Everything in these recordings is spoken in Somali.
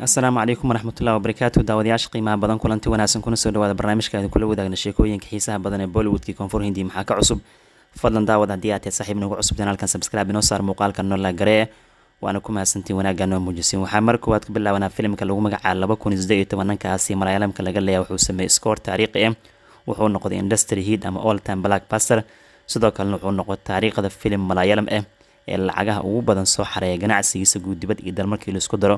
asalaamu calaykum waraxmatullahi wabarakaatu daawadayaasha qiimaha badan kulanti wanaagsan kuna soo dhawaada barnaamijkaadi kula wadaagna sheekooyinka xiisaha badan ee bollywoodkii koonfur hindi maxaa ka cusub fadlan daawad haddii aad tahay saaxiib noogu cusub janaalkan sabscribe inoo saar muuqaalka noola garee waana ku mahadsantiin wanaagga muujisin waxaa mar koowaad ku bilaabanaa filimka lagu magacaaba laba kun iyo iyo tobanankaasi malaayalamka laga leeya wuxuu sameeyey scoor taariikhi ah wuxuu noqday industry heat ama all time black baster sidoo kalena wuxuu noqday taariikhda filim malaayalam ah ee lacagaha ugu badan soo xareeya ganacsigiisa guud dibad iyo dalmarkii laisku daro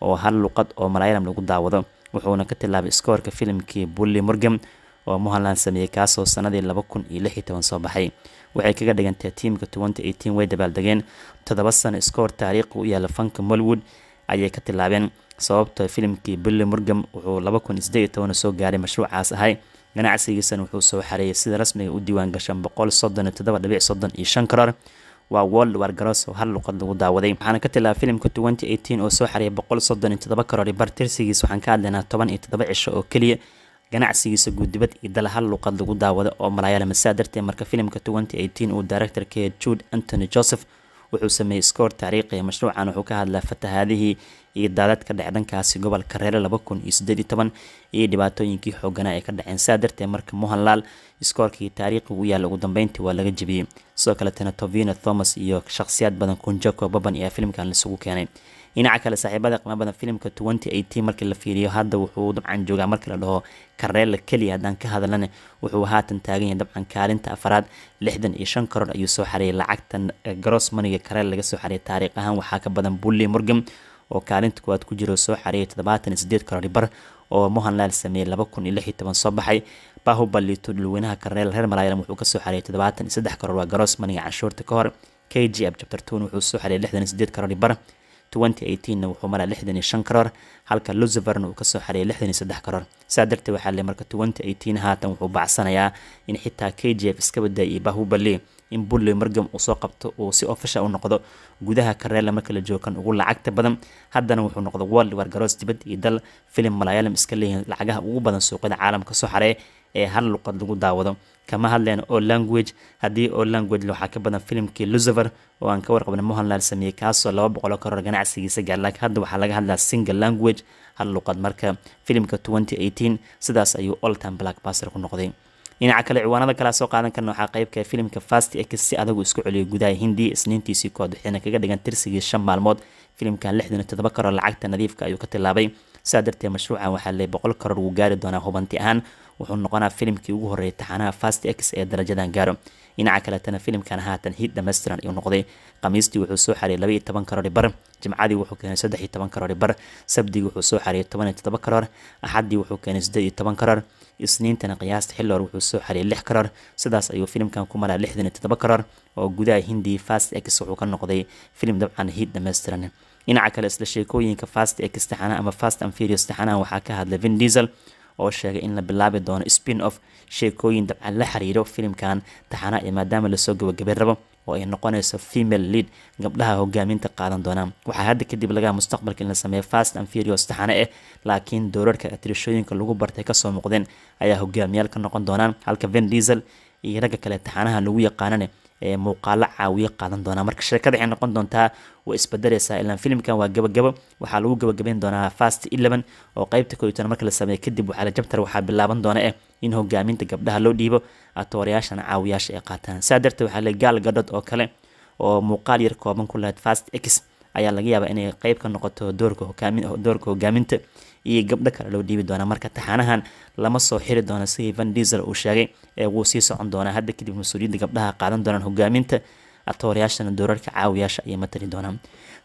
oo hal luqad oo malayalam lagu daawado wuxuuna ka tilaabay iskoorka filimkii bully morgan oo muhaland sameeyey kaasoo sanadii laba kun iyo lix iyo toban soo baxay waxay kaga dhigantay tiimka twenty eighteen way dabaaldegeen toddoba sano iskoor taariikhi u yaala fanka molwood ayay ka tilaabeen sababto filimkii billy murgam wuxuu laba kun iyo siddeed iyo toban soo gaaray mashruucaas ahay ganacsigiisana wuxuu soo xareeyay sida rasmiga u diiwaangashan boqol soddon iyo toddoba dhibic soddon iyo shan karar waa world war garoos oo hal luqad lagu daawaday waxaana ka tilaa filimka oo soo xariyay karoor bar tirsigiisa waxaan ka hadlaynaa toban iyo toddoba cisho oo keliya ganacsigiisa guuddibad iyo dal hal luqad lagu daawado oo malaayalama masaa darteed marka filimka uu directorkeed jude antony joseph wuxuu sameeyey scoor taariikhiya mashruucan wuxuu ka hadlaa fatahaadihii iyo daadad ka dhace dhankaasi gobolka reere iyo dhibaatooyinkii xooganaa ay ka dhaceen saa darteed marka mohanlaal iskoorkii taariikhi u yaalla ugu dambeyntii waa laga jebiyey sidoo kaletana tovino thomas iyo shakhsiyaad badan kunjako baban ayaa filimkan laisugu keenay dhinaca kale saaxiibada qiimo badan filimka markii la fiiriyo hadda wuxuu dabcan joogaa markii la dhaho kareela keliya haddaan ka hadalana wuxuu haatan taagan yahay dabcan kaalinta afaraad lixdan iyo shan karoor ayuu soo xariyay lacagtan eh, grossmaniga kareela laga soo xariyay taariikh ahaan waxaa ka badan bulli morgan oo kaalinta koowaad ku jiro soo xareeyay toddobaatan sideed karoonibar oo mohanlal sameeyey laba kun iyo lix iyo toban soo baxay baho dhulweynaha karneel reer malaylan wuxuu kasoo xareeyay toddobaatan iyo saddex karoor waa garoos maniga canshuurta ka hor k g ab jabtartuun wuxuu soo xareeyay lixdan sideed karoonibar na wuxuu maraa lixdan iyo shan karoor halka luzifern uu kasoo xareeyay lixdan iyo saddex karoor saa darteed waxaa le marka haatan wuxuu bacsanayaa in xitaa k g f iska iyo bahubali in buntland margam uu soo qabto uu si ofishal u noqdo gudaha kareela marka la joogo ugu lacagta badan haddana wuxuu noqdo world war garoos dibad iyo dal filim malayalam iska leeyihin lacagaha ugu badan suuqyada caalamka soo xaree ee hal luqad lagu daawado kama hadleen oo language haddii oo language waxaa ka badan filimkii lucifer oo aan ka warqabnay mohanlal sameeyey kaasoo laba boqoloo karoor ganacsigiisa gaar hadda waxaa laga hadlaa single language hal luqad marka filimka twenty eighteen sidaas ayuu all time black baster ku noqday dhinaca kale ciwaanada kalea soo qaadan karna waxaa qeybka ah filimka fast x si adagu isku celiyay gudaha hindi isniintiisii kood waxayna kaga dhigan tirsigii shan maalmood filimkan lixdan todoba toddoba karoor lacagta nadiifka ah ayuu ka tilaabay sidaa darteed mashruucan waxaa leey boqol karoor wuu gaari doonaa hubanti ahaan wuxuu noqonaa filimkii ugu horeeyay taxanaha fast x ee darajadan gaaro dhinaca kaletana filimkana haatan hiid dhammaystiran iyuu noqday khamiistii wuxuu soo xariyay laba iyo toban karoori bar jimcadii wuxuu keenay saddex iyo toban karoori bar sabdigii wuxuu soo xariyay toban iyo toddoba karoor axaddii wuxuu keenay siddeed iyo toban karoor isniintana qiyaasta xilli wuxuu soo xariyay lix karoor sidaas ayuu filimkan ku maraa lixdan iyo toddoba karoor oo gudaha hindiya fast x wuxuu ka noqday filim dabcan hiid dhammaystiran dhinaca kale isla sheekooyinka fast x taxana ama fast and furious taxanahan waxaa ka hadlay vin diesel oo sheegay in la bilaabi doono spin off sheekooyin dabcan ah la xiriiro filimkan taxana ee maadaama lasoo gabagabeen rabo oo ay noqonayso female lead gabdhaha hogaaminta qaadan doonaan waxaa hadda kadib lagaa mustaqbalka in la sameeyo fast and furious taxane ah laakiin doorarka atirashooyinka lagu bartay kasoo muuqdeen ayaa hogaamiyaal ka noqon doonaan halka ven diesel iyo ragga kale taxanaha lagu yaqaanane eh muuqaalo caawiyo qaadan doonaa marka sheekada waxay noqon doontaa way isbedelaysaa ilaan filimkan waa gabagabo waxaa lagu gabagabayn doonaa fast eleven oo qeybta koo marka la sameeyo kadib waxaala jabtar waxaa bilaaban doona eh in hogaaminta gabdhaha loo dhiibo atoorayaashana caawiyaasha ay qaataan saa darteed waxaa la gaal gadhod oo kale oo muuqaal yar kooban ku lahayd fast x ayaa laga yaabaa inay qeyb ka noqoto doorka hogaaminta iyo gabdho kale loo dhiibi doonaa marka taxaanahan lama soo xiri doono sidii van diesel uu sheegay ee wuu sii socon doonaa hadda kadib mas-uuliyadda gabdhaha qaadan doonaan hogaaminta atoorayaashana doorarka caawiyaasha ayay matali doonaan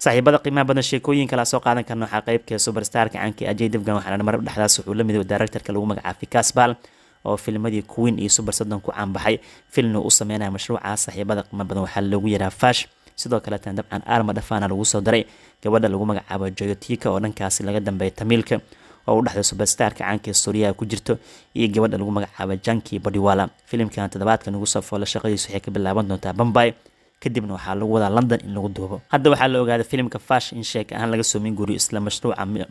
saaxiibada qiimaha badan sheekooyinka la soo qaadan karna waxaa qaybka ah superstarka caanka ajay dafgan waxaana marab dhexdaas wuxuu la midow daaractarka lagu magacaafay kasbal oo filmadii queen iyo super sodon ku caanbaxay filmna u sameynaya mashruuca saaxiibada qiimaha badan waxaa loogu yaraa fash sidoo kaleetana dabcan arma dhafaana lagu soo daray gabadha lagu magacaabo joyotika oo dhankaasi laga dambeeya tamiilka oo u dhexda subastaarka caanka suuriya ku jirto iyo gabadha lagu magacaaba janki bodiwala filimkan toddobaadkan ugu safoola shaqadiisu waxay ka bilaaban doontaa bambay kadibna waxaa lagu wadaa london in lagu duubo hadda waxaa la ogaaday filimka fash in sheek ahaan laga soomin minguuriyo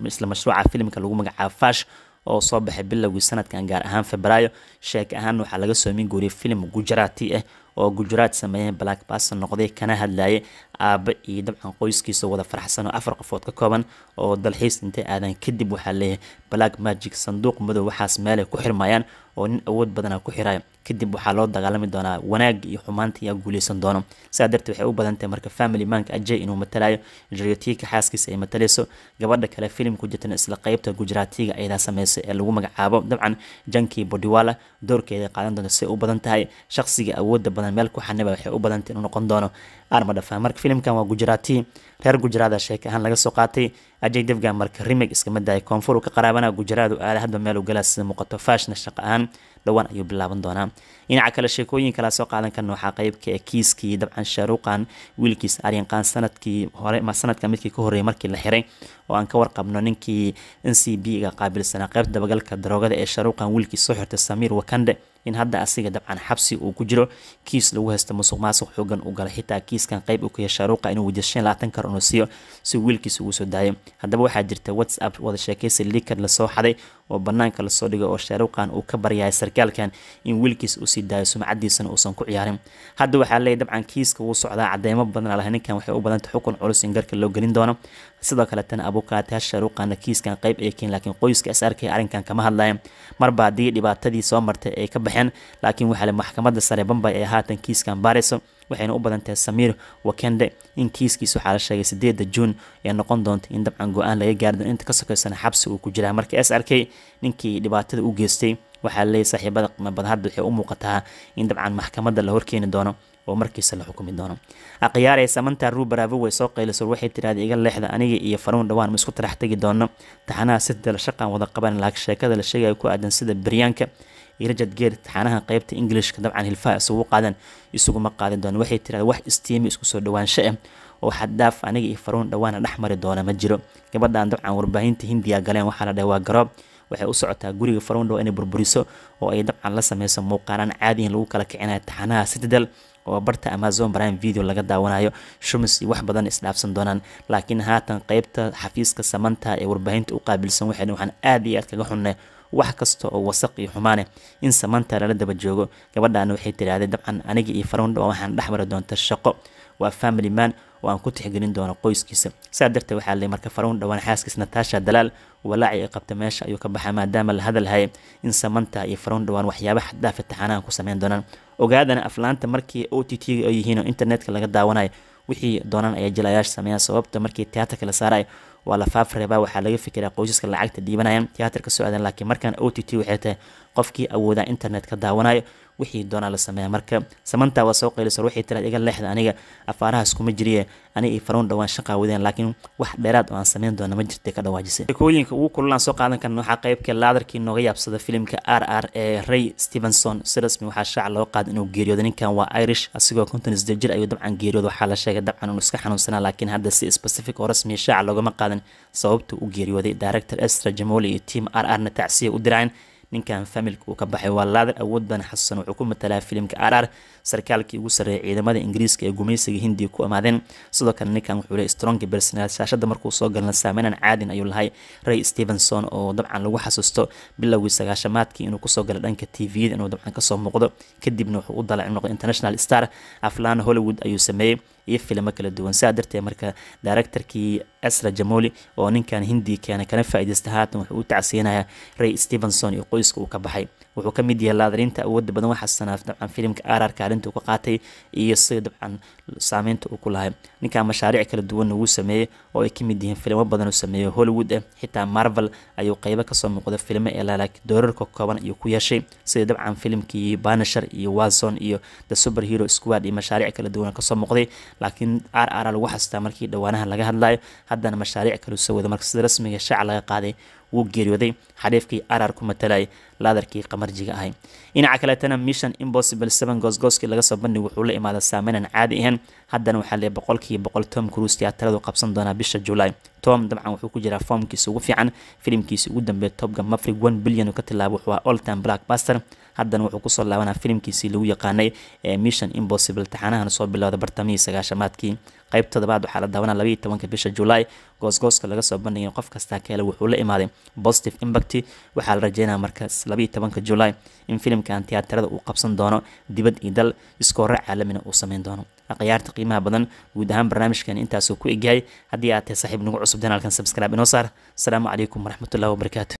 isla mashruuca filimka lagu magacaabo fash oo soo baxay bilowgii sanadkan gaar ahaan febraayo sheek ahaan waxaa laga soomin minguuriyay filim gujarati ah oo gujaraad sameeyeen black bass noqday kana hadlayay aabba iyo dabcan qoyskiisa wada faraxsan oo afar qofood ka kooban oo dalxiis intay aadaan kadib waxaa leeyahay black magic sanduuq madow waxaas meelay ku xirmayaan oo nin awood badana ku xiraya kadib waxaa loo dagaalami doonaa wanaag iyo xumaanta ayaa guuleysan doono sidaa darteed waxay u badantahay marka family manka ajay inuu matalayo jaryotiika xaaskiisa ay matalayso gabadha kale filim jirtana isla qeybta gujaraatiga ayadaa sameysay ee lagu magacaabo dabcan janki bodiwala doorkeeda qaadan doonta siday u badan tahay shaqsiga awooda badan meel ku xaniba waxay u badantahay inuu noqon doono arma marka filimkan waa gujaraati reer gujaraada sheeka ahaan laga soo qaatay ajay devgan marka rimig iskama daaya koonfur ka qaraabana gujaraadu aada hadba meelu galaa sida muuqato fashna shaqo ahaan dhowaan ayuu bilaaban doonaa dhinaca kale sheekooyin kala soo qaadan karna waxaa qeybka ah kiiskii dabcan sharuuqan wiilkiis aryanqaan sanadkii hore ma sanadka midkii ka horreeyay markii la xiray oo aan ka warqabno ninkii n c b ga qaabilsanaa qeybta dabagalka daroogada ee sharuuqan wiilkiis soo xirtay samiir wakande in hadda asiga dabcan xabsi uu ku jiro kiis lagu haysto musuq maasuq xoogan u gala xitaa kiiskan qeyb uu ka yeesha ruuqa inuu wajashan laatan kar inuu siiyo si wiilkiisa ugu soo daayo haddaba waxaa jirta whatsapp wada sheekaysi liikad lasoo xaday oo banaanka lasoo dhigay oo shaaruuqan uu ka baryahay sarkaalkan in wiilkiisa usii daayo sumcadiisana uusan ku ciyaarin hadda waxaa leeyahy dabcan kiiska wuu socdaa cadeemo badan alahay ninkan waxay u badantay xukun culus in garka loo gelin doono sidoo kaletana abuukaati shaaruuqana kiiskan qeyb ay keen laakiin qoyska is arrinkan kama hadlaya marba haddii dhibaatadii soo martay ay ka baxeen laakiin waxaa maxkamadda sare bambay ee haatan kiiskan baarayso waxayna u badan tahay samiir wakende in kiiskiisa waxaa la sheegay sideeda juun ee noqon doonta in dabcan go-aan laga gaardo inta ka sokeysana xabsi uu ku jiraa marka s r k ninkii dhibaatada u geystay waxaa laleeyahy saaxiibada qimabada hadda waxay u muuqataa in dabcan maxkamadda la horkeeni doono oo markiisa la xukumi doono akhyaarey samanta ruu baraavo way soo qayliso waxay tidhahday iga leexda aniga iyo faruun dhawaan ma isku tarax tegi doono taxanaha sidda la shaqan wada qaban laakiin sheekada la sheegaya ku aadan sida baryaanka rajad geer taxaanaha qeybta ingilishka dabcan hilfaha isugu qaadan isuguma qaadan doona waxay tiraada wax istiimi isku soo dhawaansho ah oo xaddaaf ah, aniga iyo faruun dhowaana ah dhex mari doona ma jiro gabadhan dabcan warbaahinta hindiya galeen waxaa la dhahay waa garoob waxay u socotaa guriga faruun dhow inay burburiso oo ay dabcan la sameyso muuqaalaan caadiyin lagu kala kicinayo taxaanaha citadel oo barta amazon prime video laga daawanayo shumis iyo wax badan isdhaafsan doonaan laakiin haatan qeybta xafiiska samanta ee warbaahinta u qaabilsan waxaan aad iyo aad kaga xunne wax kasta oo wasaq iyo xumaaneh in samanta lala daba joogo gabadhaana waxay tiraahday dabcan aniga iyo farandha waxaan dhex mari doonta shaqo waa family man oo aan ku tixgelin doono qoyskiisa saa darteed waxaa le marka faruun dhowaan xaaskiis nataasha dalaal walaaci ay qabta meesha ayuu ka baxaa maadaama la hadal haya in samanta iyo faruun dhowaan waxyaaba xaddaafa taxaanaha ku sameyn doonaan ogaadana aflaanta markii o t t ay yihiin oo internetka laga daawanayo wixii doonaan ayaa jilayaasha sameeyaa sababta markii teatarka la saarayo waa lafaaf reebaa waxaa laga fikiraa qoysaska lacagta dhiibanaya tiyaatarka soo aadan laakiin markaan o t t waxay tahay qofkii awoodaa internetka daawanayo wixii doonaa la sameeya marka samantaa waa soo qaylisor waxay tiraad iga leexda aniga afaarahaas kuma jiriye ani iyo faruun dhowaan shaqaa wadeen laakiin wax dheeraad oo aan sameyn doona ma jirtay ka dhawaajisay sheekooyinka ugu kululaan soo qaadan karna waxaa qaybka laadarkii nooga yaabsada filimka r r ee ray stevenson si rasmi waxaa shaaca loo qaada inuu geeriyooda ninkan waa irish asigoo konton isdee jir ayuu dabcan geeriyooda waxaa la sheegay dabcan inuu iska xanuunsanaa laakiin hadda si specific oo rasmiya shaaca loogama qaadan sababtuu u geeriyooday director estra jamoli iyo team r r na tacsiya u diraayn ninkan familka uu ka baxay waa laadan awood badan xasan wuxuu ku matalaa filimka arar sarkaalkii ugu sarreeyay ciidamada ingiriiska ee gumaysiga hindiya ku amaadeen sidoo kale ninkan wuxuu leey strong personal saashada markuu soo galna saameynan caadin ayuu lahay ray stevenson oo dabcan lagu xasuusto bilowgii sagaashamaadkii inuu kusoo galay dhanka tvda inuu dabcan kasoo muuqdo kadibna wuxuu u dalay inuu noqdo international star aflan hollywood ayuu sameeyey iyo filimo kala duwan saa darteed marka directorkii asra jamoli oo ninkan hindi keena kana faa'iidaysta haatan wuxuu u tacsiinayaa ray stevenson iyo qoyska uu ka baxay wuxuu ka mid yahay laadarinta awooda badan waxaa sanaaf dabcan filimka aararka arintuu ka qaatay iyo sida dabcan saameynta uu ku lahay ninkan mashaariic kala duwan uu sameeyey oo ay ka mid yihiin filimo badan uu sameeyo hollywood ah xitaa marvel ayuu qeybo kasoo muuqda filimo ee laalaakiin doorarka kooban ayuu ku yeeshay sida dabcan filimkii banasher iyo watson iyo the super hero squad iyo mashaariic kala duwan kasoo muuqday laakiin r r lagu xastaa markii dhawaanaha laga hadlayo haddana mashaariic kale u soo wada marka sida rasmiga shaac laga qaaday wuu geeriyooday xariifkii arar ku matalayay laadarkii qamarjiga ahay dhinaca kaleetana mission impossible seven goosgooskii laga soo bandhig wuxuu la imaaday saameynan caadi ahayn haddana waxaa leeya boqolkiiba boqol tom cruise tiyaataradu qabsan doonaa bisha julaay tom dabcan wuxuu ku jiraa foomkiisa ugu fiican filimkiisa ugu dambeeya tobga mafrig one billion uu ka tilaabo wuxuu ahaa oltime blackbuster haddana wuxuu kusoo laabanaa filimkiisii lagu yaqaanay ee mission impossible taxaanahan soo bilowda bartamihii sagaashamaadkii qayb toddobaad waxaa la daawanaa labayi tobanka bisha julaay goosgooska laga soo bandhigay qof kastaa ka wuxuu la imaaday positive imbacti waxaa la rajeynaya markaas labaiyo July julaay in filimkan tiyaatarada uu qabsan doono dibad idal dal iskoore caalamina uu sameyn doono akhyaarta qiimaha badan guud ahaan barnaamijkan intaasuu ku egyahay haddii aad tahay saaxiib nagu cusub janaalkan subscribe inoo saar asalaamu calaykum waraxmatullahi wabarakaatu